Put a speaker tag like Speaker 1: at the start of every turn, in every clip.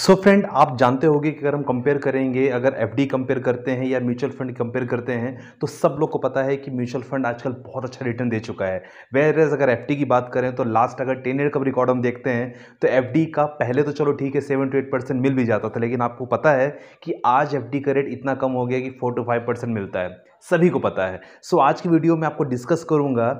Speaker 1: सो so friend आप जानते होंगे कि अगर हम कंपेयर करेंगे अगर एफ कंपेयर करते हैं या म्यूचुअल फंड कंपेयर करते हैं तो सब लोग को पता है कि म्यूचुअल फंड आजकल बहुत अच्छा रिटर्न दे चुका है वेर एज अगर एफ की बात करें तो लास्ट अगर टेन ईयर का रिकॉर्ड हम देखते हैं तो एफ का पहले तो चलो ठीक है सेवन टू एट परसेंट मिल भी जाता था लेकिन आपको पता है कि आज एफ का रेट इतना कम हो गया कि फोर टू फाइव परसेंट मिलता है सभी को पता है सो so, आज की वीडियो में आपको डिस्कस करूंगा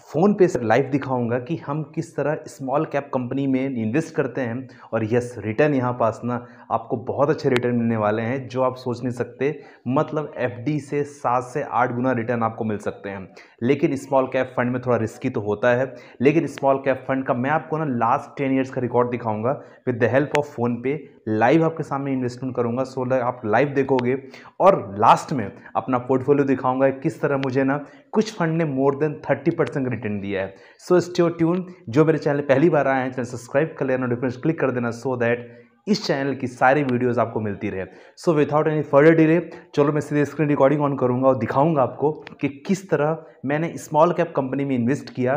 Speaker 1: फ़ोन पे से लाइव दिखाऊंगा कि हम किस तरह स्मॉल कैप कंपनी में इन्वेस्ट करते हैं और यस रिटर्न यहाँ पास ना आपको बहुत अच्छे रिटर्न मिलने वाले हैं जो आप सोच नहीं सकते मतलब एफडी से सात से आठ गुना रिटर्न आपको मिल सकते हैं लेकिन स्मॉल कैप फंड में थोड़ा रिस्की तो होता है लेकिन स्मॉल कैप फंड का मैं आपको ना लास्ट टेन ईयर्स का रिकॉर्ड दिखाऊँगा with the help of PhonePe live आपके सामने इन्वेस्टमेंट करूँगा सो आप लाइव देखोगे और लास्ट में अपना पोर्टफोलियो दिखाऊंगा किस तरह मुझे ना कुछ फंड ने more than thirty percent return दिया है सो स्टो ट्यून जो मेरे चैनल पहली बार आए हैं चैनल सब्सक्राइब कर लेना डिफरेंस क्लिक कर देना सो दैट इस चैनल की सारी वीडियोज़ आपको मिलती रहे so without any further delay चलो मैं सीधे स्क्रीन रिकॉर्डिंग ऑन करूँगा और दिखाऊंगा आपको कि किस तरह मैंने स्मॉल कैप कंपनी में इन्वेस्ट किया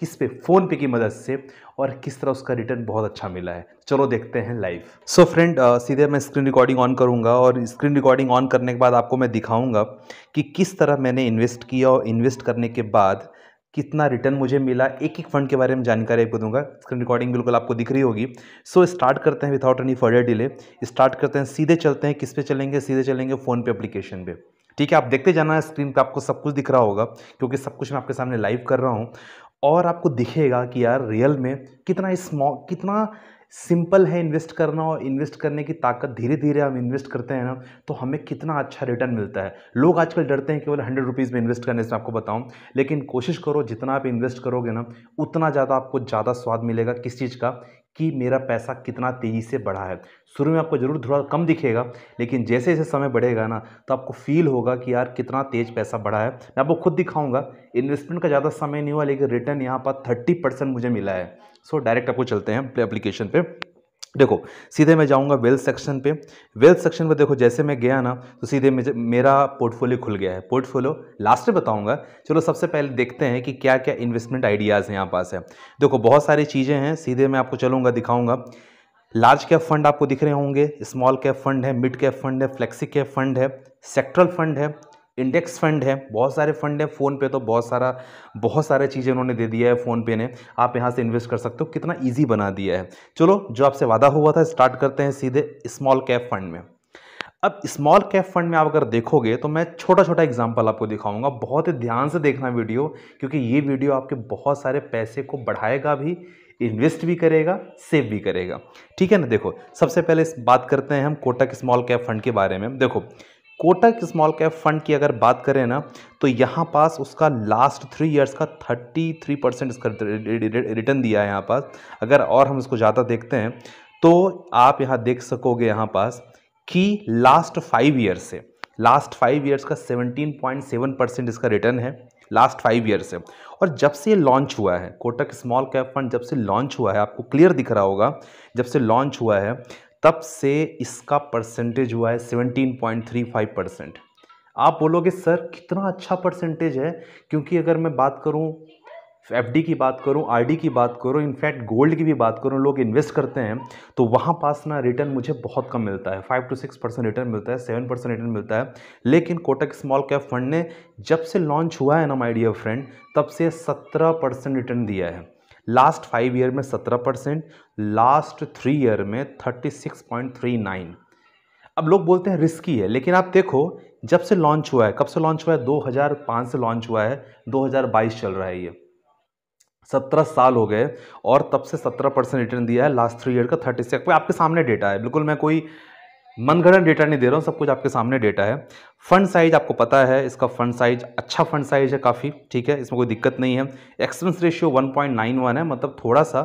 Speaker 1: किस पे फ़ोन पे की मदद से और किस तरह उसका रिटर्न बहुत अच्छा मिला है चलो देखते हैं लाइव सो फ्रेंड सीधे मैं स्क्रीन रिकॉर्डिंग ऑन करूंगा और स्क्रीन रिकॉर्डिंग ऑन करने के बाद आपको मैं दिखाऊंगा कि किस तरह मैंने इन्वेस्ट किया और इन्वेस्ट करने के बाद कितना रिटर्न मुझे मिला एक एक फंड के बारे में जानकारी आपको दूंगा स्क्रीन रिकॉर्डिंग बिल्कुल आपको दिख रही होगी सो so, स्टार्ट करते हैं without any further delay start करते हैं सीधे चलते हैं किस पे चलेंगे सीधे चलेंगे फ़ोन पे एप्लीकेशन पे ठीक है आप देखते जाना है स्क्रीन पे आपको सब कुछ दिख रहा होगा क्योंकि सब कुछ मैं आपके सामने लाइव कर रहा हूँ और आपको दिखेगा कि यार रियल में कितना स्मॉल कितना सिंपल है इन्वेस्ट करना और इन्वेस्ट करने की ताकत धीरे धीरे हम इन्वेस्ट करते हैं ना तो हमें कितना अच्छा रिटर्न मिलता है लोग आजकल डरते हैं केवल हंड्रेड रुपीज़ में इन्वेस्ट करने से आपको बताऊं लेकिन कोशिश करो जितना आप इन्वेस्ट करोगे ना उतना ज़्यादा आपको ज़्यादा स्वाद मिलेगा किस चीज़ का कि मेरा पैसा कितना तेज़ी से बढ़ा है शुरू में आपको ज़रूर थोड़ा कम दिखेगा लेकिन जैसे जैसे समय बढ़ेगा ना तो आपको फील होगा कि यार कितना तेज़ पैसा बढ़ा है मैं आपको खुद दिखाऊंगा इन्वेस्टमेंट का ज़्यादा समय नहीं हुआ लेकिन रिटर्न यहाँ पर थर्टी परसेंट मुझे मिला है सो डायरेक्ट आपको चलते हैं अपने एप्लीकेशन पर देखो सीधे मैं जाऊंगा वेल्थ सेक्शन पे वेल्थ सेक्शन पे देखो जैसे मैं गया ना तो सीधे मेरा पोर्टफोलियो खुल गया है पोर्टफोलियो लास्ट में बताऊंगा चलो सबसे पहले देखते हैं कि क्या क्या इन्वेस्टमेंट आइडियाज़ हैं यहाँ पास है देखो बहुत सारी चीज़ें हैं सीधे मैं आपको चलूँगा दिखाऊँगा लार्ज कैप फंड आपको दिख रहे होंगे स्मॉल कैप फंड है मिड कैप फंड है फ्लेक्सी कैप फंड है सेक्ट्रल फंड है इंडेक्स फंड है बहुत सारे फंड है फ़ोन पे तो बहुत सारा बहुत सारे चीज़ें उन्होंने दे दिया है फ़ोन पे ने आप यहाँ से इन्वेस्ट कर सकते हो कितना इजी बना दिया है चलो जो आपसे वादा हुआ था स्टार्ट करते हैं सीधे स्मॉल कैप फंड में अब स्मॉल कैप फंड में आप अगर देखोगे तो मैं छोटा छोटा एग्जाम्पल आपको दिखाऊंगा बहुत ही ध्यान से देखना वीडियो क्योंकि ये वीडियो आपके बहुत सारे पैसे को बढ़ाएगा भी इन्वेस्ट भी करेगा सेव भी करेगा ठीक है ना देखो सबसे पहले बात करते हैं हम कोटक स्मॉल कैप फंड के बारे में देखो कोटक स्मॉल कैप फंड की अगर बात करें ना तो यहाँ पास उसका लास्ट थ्री इयर्स का थर्टी थ्री परसेंट इसका रिटर्न दिया है यहाँ पास अगर और हम इसको ज़्यादा देखते हैं तो आप यहाँ देख सकोगे यहाँ पास कि लास्ट फाइव ईयर्स से लास्ट फाइव ईयर्स का 17.7 परसेंट इसका रिटर्न है लास्ट फाइव ईयर से और जब से ये लॉन्च हुआ है कोटक स्मॉल कैप फंड जब से लॉन्च हुआ है आपको क्लियर दिख रहा होगा जब से लॉन्च हुआ है तब से इसका परसेंटेज हुआ है 17.35 परसेंट आप बोलोगे सर कितना अच्छा परसेंटेज है क्योंकि अगर मैं बात करूं एफ की बात करूं आर की बात करूं इनफैक्ट गोल्ड की भी बात करूं लोग इन्वेस्ट करते हैं तो वहाँ पास ना रिटर्न मुझे बहुत कम मिलता है five to six percent return मिलता है सेवन परसेंट रिटर्न मिलता है लेकिन कोटक स्मॉल कैप फंड ने जब से लॉन्च हुआ है ना माई डियर फ्रेंड तब से सत्रह परसेंट रिटर्न दिया है लास्ट फाइव ईयर में सत्रह परसेंट लास्ट थ्री ईयर में thirty six point three nine अब लोग बोलते हैं रिस्की है लेकिन आप देखो जब से लॉन्च हुआ है कब से लॉन्च हुआ है 2005 से लॉन्च हुआ है 2022 चल रहा है ये सत्रह साल हो गए और तब से सत्रह परसेंट रिटर्न दिया है लास्ट थ्री ईयर का थर्टी सिक्स आपके सामने डेटा है बिल्कुल मैं कोई मनगढ़ डेटा नहीं दे रहा हूँ सब कुछ आपके सामने डेटा है फंड साइज आपको पता है इसका फंड साइज अच्छा फंड साइज है काफ़ी ठीक है इसमें कोई दिक्कत नहीं है एक्सपेंस रेशियो 1.91 है मतलब थोड़ा सा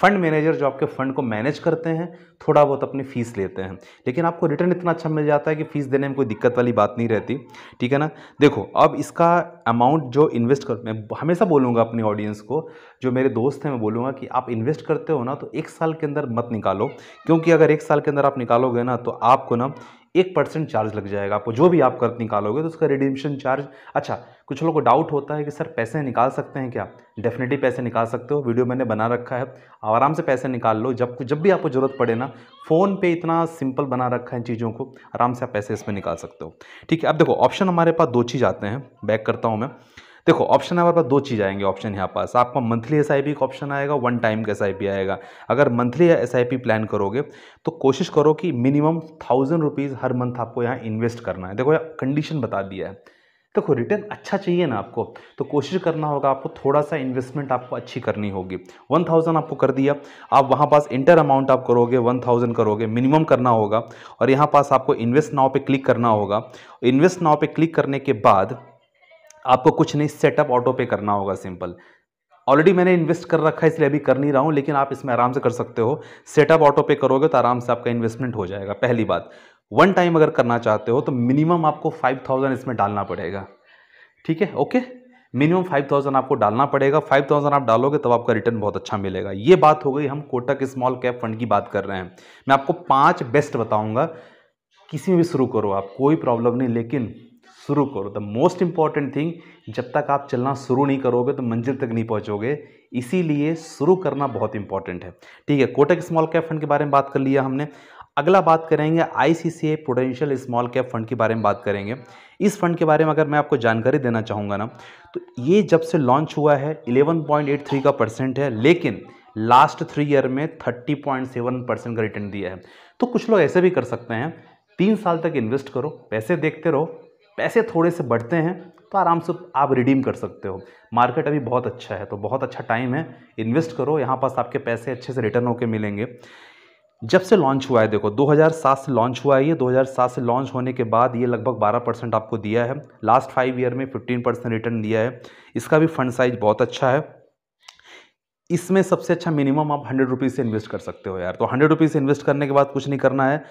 Speaker 1: फंड मैनेजर जो आपके फंड को मैनेज करते हैं थोड़ा बहुत अपनी फ़ीस लेते हैं लेकिन आपको रिटर्न इतना अच्छा मिल जाता है कि फ़ीस देने में कोई दिक्कत वाली बात नहीं रहती ठीक है ना देखो अब इसका अमाउंट जो इन्वेस्ट कर मैं हमेशा बोलूँगा अपने ऑडियंस को जो मेरे दोस्त हैं मैं बोलूँगा कि आप इन्वेस्ट करते हो ना तो एक साल के अंदर मत निकालो क्योंकि अगर एक साल के अंदर आप निकालोगे ना तो आपको ना एक परसेंट चार्ज लग जाएगा आपको जो भी आप कर निकालोगे तो उसका रिडीमशन चार्ज अच्छा कुछ लोगों को डाउट होता है कि सर पैसे निकाल सकते हैं क्या डेफिनेटली पैसे निकाल सकते हो वीडियो मैंने बना रखा है आराम से पैसे निकाल लो जब जब भी आपको ज़रूरत पड़े ना ना फ़ोन पे इतना सिंपल बना रखा है इन चीज़ों को आराम से आप पैसे इसमें निकाल सकते हो ठीक है अब देखो ऑप्शन हमारे पास दो चीज़ आते हैं बैक करता हूँ मैं देखो ऑप्शन हमारे पास दो चीज़ आएंगे ऑप्शन यहाँ पास आपका मंथली एस का ऑप्शन आएगा वन टाइम का एस आएगा अगर मंथली एस प्लान करोगे तो कोशिश करो कि मिनिमम थाउजेंड रुपीज़ हर मंथ आपको यहाँ इन्वेस्ट करना है देखो यहाँ कंडीशन बता दिया है देखो तो रिटर्न अच्छा चाहिए ना आपको तो कोशिश करना होगा आपको थोड़ा सा इन्वेस्टमेंट आपको अच्छी करनी होगी वन थाउजेंड आपको कर दिया आप वहाँ पास इंटर अमाउंट आप करोगे वन थाउजेंड करोगे मिनिमम करना होगा और यहाँ पास आपको इन्वेस्ट नाव पे क्लिक करना होगा इन्वेस्ट नाव पे क्लिक करने के बाद आपको कुछ नहीं सेटअप ऑटो पे करना होगा सिंपल ऑलरेडी मैंने इन्वेस्ट कर रखा है इसलिए अभी कर नहीं रहा हूँ लेकिन आप इसमें आराम से कर सकते हो सेटअप ऑटो पे करोगे तो आराम से आपका इन्वेस्टमेंट हो जाएगा पहली बात वन टाइम अगर करना चाहते हो तो मिनिमम आपको फाइव थाउजेंड इसमें डालना पड़ेगा ठीक है ओके मिनिमम फाइव थाउजेंड आपको डालना पड़ेगा फाइव थाउजेंड आप डालोगे तब आपका रिटर्न बहुत अच्छा मिलेगा ये बात हो गई हम कोटक स्मॉल कैप फंड की बात कर रहे हैं मैं आपको पाँच बेस्ट बताऊँगा किसी में भी शुरू करो आप कोई प्रॉब्लम नहीं लेकिन शुरू करो द मोस्ट इंपॉर्टेंट थिंग जब तक आप चलना शुरू नहीं करोगे तो मंजिल तक नहीं पहुंचोगे इसीलिए शुरू करना बहुत इंपॉर्टेंट है ठीक है कोटक स्मॉल कैप फंड के बारे में बात कर लिया हमने अगला बात करेंगे ICICI prudential small cap fund के बारे में बात करेंगे इस फंड के बारे में अगर मैं आपको जानकारी देना चाहूँगा ना तो ये जब से लॉन्च हुआ है 11.83 का परसेंट है लेकिन लास्ट थ्री ईयर में 30.7 परसेंट का रिटर्न दिया है तो कुछ लोग ऐसे भी कर सकते हैं तीन साल तक इन्वेस्ट करो पैसे देखते रहो पैसे थोड़े से बढ़ते हैं तो आराम से आप रिडीम कर सकते हो मार्केट अभी बहुत अच्छा है तो बहुत अच्छा टाइम है इन्वेस्ट करो यहाँ पास आपके पैसे अच्छे से रिटर्न होकर मिलेंगे जब से लॉन्च हुआ है देखो 2007 से लॉन्च हुआ है ये 2007 से लॉन्च होने के बाद ये लगभग 12 परसेंट आपको दिया है लास्ट फाइव ईयर में 15 परसेंट रिटर्न दिया है इसका भी फंड साइज बहुत अच्छा है इसमें सबसे अच्छा मिनिमम आप हंड्रेड रुपीज़ से इन्वेस्ट कर सकते हो यार तो हंड्रेड रुपीज़ से इन्वेस्ट करने के बाद कुछ नहीं करना है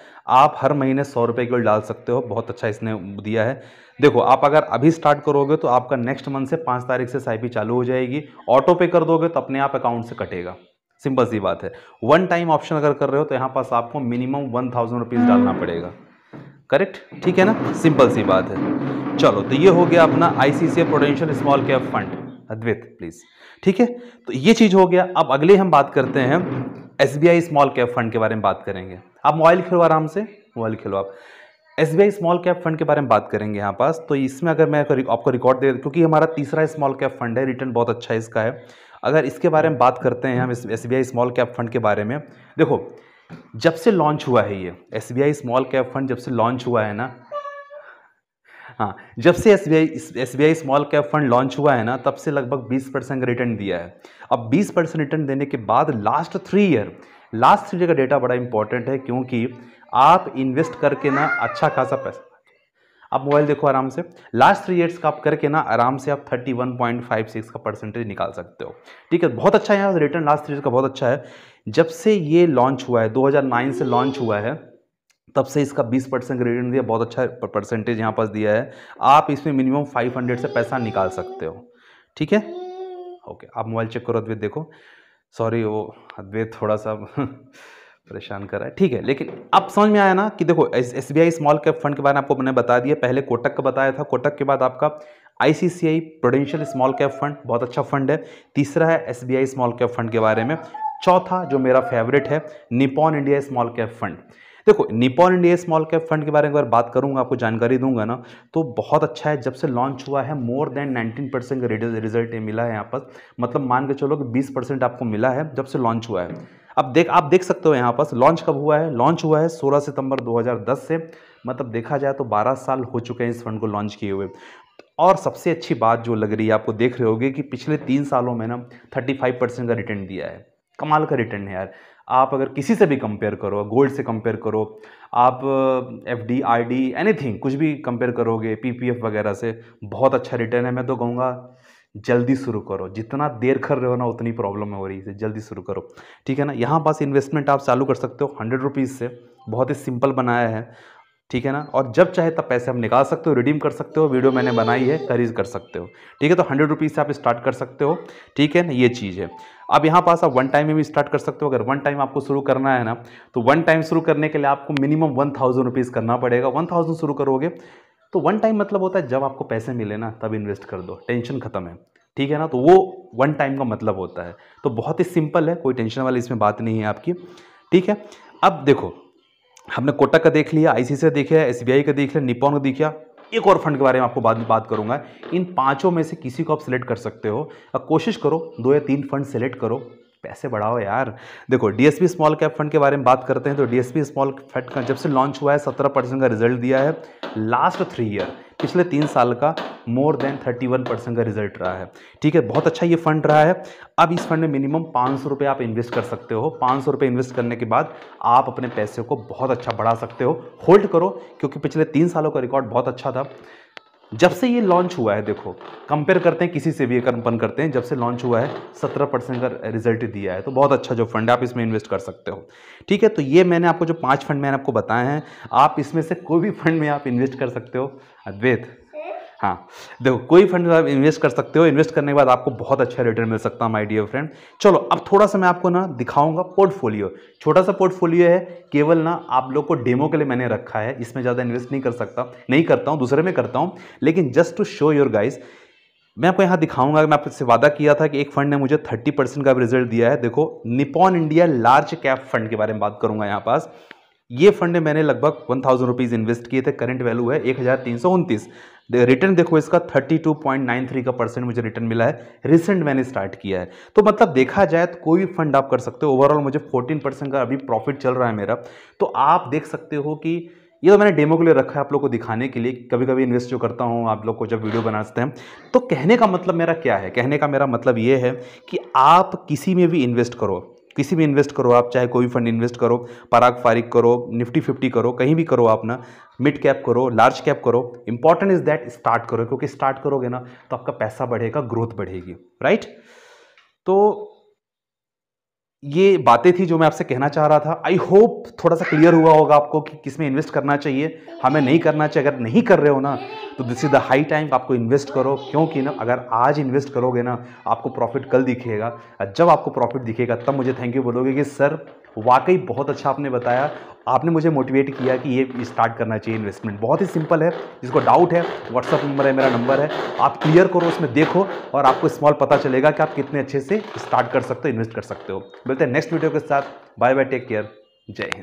Speaker 1: आप हर महीने सौ रुपये की डाल सकते हो बहुत अच्छा इसने दिया है देखो आप अगर अभी स्टार्ट करोगे तो आपका नेक्स्ट मंथ से पाँच तारीख से साइपी चालू हो जाएगी ऑटो पे कर दोगे तो अपने आप अकाउंट से कटेगा सिंपल सी बात है वन टाइम ऑप्शन अगर कर रहे हो तो यहाँ पास आपको मिनिमम वन थाउजेंड रुपीज़ डालना hmm. पड़ेगा करेक्ट ठीक है ना सिंपल सी बात है चलो तो ये हो गया अपना ICICI prudential small cap fund अद्वित प्लीज़ ठीक है तो ये चीज़ हो गया अब अगले हम बात करते हैं एस स्मॉल कैप फंड के बारे में बात करेंगे आप मोबाइल खेलो आराम से मोबाइल खेलो आप एस स्मॉल कैप फंड के बारे में बात करेंगे यहाँ पास तो इसमें अगर मैं आपको रिकॉर्ड दे क्योंकि हमारा तीसरा स्मॉल कैप फंड है रिटर्न बहुत अच्छा है इसका है अगर इसके बारे में बात करते हैं हम S B I small cap fund के बारे में देखो जब से लॉन्च हुआ है ये S B I small cap fund जब से लॉन्च हुआ है ना हाँ जब से S B I S B I small cap fund launch हुआ है ना तब से लगभग 20 परसेंट का रिटर्न दिया है अब 20 परसेंट रिटर्न देने के बाद last three year last three year का डेटा बड़ा इंपॉर्टेंट है क्योंकि आप इन्वेस्ट करके ना अच्छा खासा पैसा आप मोबाइल देखो आराम से लास्ट थ्री ईयर्स का आप करके ना आराम से आप 31.56 का परसेंटेज निकाल सकते हो ठीक है बहुत अच्छा है रिटर्न लास्ट थ्री ईयर का बहुत अच्छा है जब से ये लॉन्च हुआ है 2009 से लॉन्च हुआ है तब से इसका 20 परसेंट रिटर्न दिया बहुत अच्छा परसेंटेज यहाँ पास दिया है आप इसमें मिनिमम 500 से पैसा निकाल सकते हो ठीक है ओके आप मोबाइल चेक करो अद्वैत देखो सॉरी वो अद्वैत थोड़ा सा परेशान कर रहा है ठीक है लेकिन अब समझ में आया ना कि देखो S B I small cap fund के बारे में आपको मैंने बता दिया पहले कोटक का बताया था कोटक के बाद आपका ICICI prudential small cap fund बहुत अच्छा फंड है तीसरा है S B I small cap fund के बारे में चौथा जो मेरा फेवरेट है Nippon India small cap fund देखो Nippon India small cap fund के बारे में अगर बात करूंगा आपको जानकारी दूंगा ना तो बहुत अच्छा है जब से लॉन्च हुआ है मोर देन 19 परसेंट का रिजल्ट मिला है यहाँ पर मतलब मान के चलो कि 20 परसेंट आपको मिला है जब से लॉन्च हुआ है अब देख आप देख सकते हो यहाँ पास लॉन्च कब हुआ है लॉन्च हुआ है 16 सितंबर 2010 से मतलब देखा जाए तो 12 साल हो चुके हैं इस फंड को लॉन्च किए हुए और सबसे अच्छी बात जो लग रही है आपको देख रहे होगे कि पिछले तीन सालों में ना 35 परसेंट का रिटर्न दिया है कमाल का रिटर्न है यार आप अगर किसी से भी कंपेयर करो गोल्ड से कंपेयर करो आप F D R D anything कुछ भी कंपेयर करोगे पी पी एफ वगैरह से बहुत अच्छा रिटर्न है मैं तो कहूँगा जल्दी शुरू करो जितना देर कर रहे हो ना उतनी प्रॉब्लम हो रही है जल्दी शुरू करो ठीक है ना यहाँ पास इन्वेस्टमेंट आप चालू कर सकते हो हंड्रेड रुपीज़ से बहुत ही सिंपल बनाया है ठीक है ना और जब चाहे तब पैसे हम निकाल सकते हो रिडीम कर सकते हो वीडियो मैंने बनाई है खरीज कर सकते हो ठीक है तो हंड्रेड रुपीज़ से आप स्टार्ट कर सकते हो ठीक है ना ये चीज़ है अब यहाँ पास आप वन टाइम में भी स्टार्ट कर सकते हो अगर वन टाइम आपको शुरू करना है ना तो वन टाइम शुरू करने के लिए आपको मिनिमम वन थाउजेंड रुपीज़ करना पड़ेगा वन थाउजेंड शुरू करोगे तो वन टाइम मतलब होता है जब आपको पैसे मिले ना तब इन्वेस्ट कर दो टेंशन खत्म है ठीक है ना तो वो वन टाइम का मतलब होता है तो बहुत ही सिंपल है कोई टेंशन वाली इसमें बात नहीं है आपकी ठीक है अब देखो हमने कोटक का देख लिया आई का देख लिया एस का देख लिया निपॉन का देखा एक और फंड के बारे में आपको बाद में बात करूंगा इन पांचों में से किसी को आप सिलेक्ट कर सकते हो अब कोशिश करो दो या तीन फंड सेलेक्ट करो पैसे बढ़ाओ यार देखो डीएसपी स्मॉल कैप फंड के बारे में बात करते हैं तो डीएसपी स्मॉल फंड का जब से लॉन्च हुआ है सत्रह परसेंट का रिजल्ट दिया है लास्ट थ्री ईयर पिछले तीन साल का more than thirty one percent का रिजल्ट रहा है ठीक है बहुत अच्छा ये फंड रहा है अब इस फंड में मिनिमम पाँच सौ रुपये आप इन्वेस्ट कर सकते हो पाँच सौ रुपये इन्वेस्ट करने के बाद आप अपने पैसे को बहुत अच्छा बढ़ा सकते हो होल्ड करो क्योंकि पिछले तीन सालों का रिकॉर्ड बहुत अच्छा था जब से ये लॉन्च हुआ है देखो कंपेयर करते हैं किसी से भी कंपन करते हैं जब से लॉन्च हुआ है सत्रह परसेंट का रिजल्ट दिया है तो बहुत अच्छा जो फंड है आप इसमें इन्वेस्ट कर सकते हो ठीक है तो ये मैंने आपको जो पांच फंड मैंने आपको बताए हैं आप इसमें से कोई भी फंड में आप इन्वेस्ट कर सकते हो अद्वैत हाँ देखो कोई फंड आप इन्वेस्ट कर सकते हो इन्वेस्ट करने के बाद आपको बहुत अच्छा रिटर्न मिल सकता है माय डियर फ्रेंड चलो अब थोड़ा सा मैं आपको ना दिखाऊंगा पोर्टफोलियो छोटा सा पोर्टफोलियो है केवल ना आप लोग को डेमो के लिए मैंने रखा है इसमें ज़्यादा इन्वेस्ट नहीं कर सकता नहीं करता हूँ दूसरे में करता हूँ लेकिन just to show your guys मैं आपको यहाँ दिखाऊंगा मैं आपसे वादा किया था कि एक फंड ने मुझे 30 परसेंट का रिजल्ट दिया है देखो Nippon India large cap fund के बारे में बात करूंगा यहाँ पास ये फंड में मैंने लगभग वन थाउजेंड रुपीज़ इन्वेस्ट किए थे करंट वैल्यू है एक हज़ार तीन सौ उनतीस रिटर्न देखो इसका 32.93 का परसेंट मुझे रिटर्न मिला है रिसेंट मैंने स्टार्ट किया है तो मतलब देखा जाए तो कोई भी फंड आप कर सकते हो ओवरऑल मुझे 14 परसेंट का अभी प्रॉफिट चल रहा है मेरा तो आप देख सकते हो कि ये तो मैंने डेमो के लिए रखा है आप लोग को दिखाने के लिए कभी कभी इन्वेस्ट जो करता हूँ आप लोग को जब वीडियो बनाते हैं तो कहने का मतलब मेरा क्या है कहने का मेरा मतलब ये है कि आप किसी में भी इन्वेस्ट करो किसी भी इन्वेस्ट करो आप चाहे कोई भी फंड इन्वेस्ट करो पराग फारिक करो निफ्टी फिफ्टी करो कहीं भी करो आप ना मिड कैप करो लार्ज कैप करो इंपॉर्टेंट इज दैट स्टार्ट करो क्योंकि स्टार्ट करोगे ना तो आपका पैसा बढ़ेगा ग्रोथ बढ़ेगी राइट तो ये बातें थी जो मैं आपसे कहना चाह रहा था आई होप थोड़ा सा क्लियर हुआ होगा आपको कि किस में इन्वेस्ट करना चाहिए हमें नहीं करना चाहिए अगर नहीं कर रहे हो ना तो this is the high time आपको इन्वेस्ट करो क्योंकि ना अगर आज इन्वेस्ट करोगे ना आपको प्रॉफिट कल दिखेगा जब आपको प्रॉफिट दिखेगा तब मुझे थैंक यू बोलोगे कि सर वाकई बहुत अच्छा आपने बताया आपने मुझे मोटिवेट किया कि ये स्टार्ट करना चाहिए इन्वेस्टमेंट बहुत ही सिंपल है जिसको डाउट है व्हाट्सअप नंबर है मेरा नंबर है आप क्लियर करो उसमें देखो और आपको स्मॉल पता चलेगा कि आप कितने अच्छे से स्टार्ट कर सकते हो इन्वेस्ट कर सकते हो मिलते हैं नेक्स्ट वीडियो के साथ बाय बाय टेक केयर जय हिंद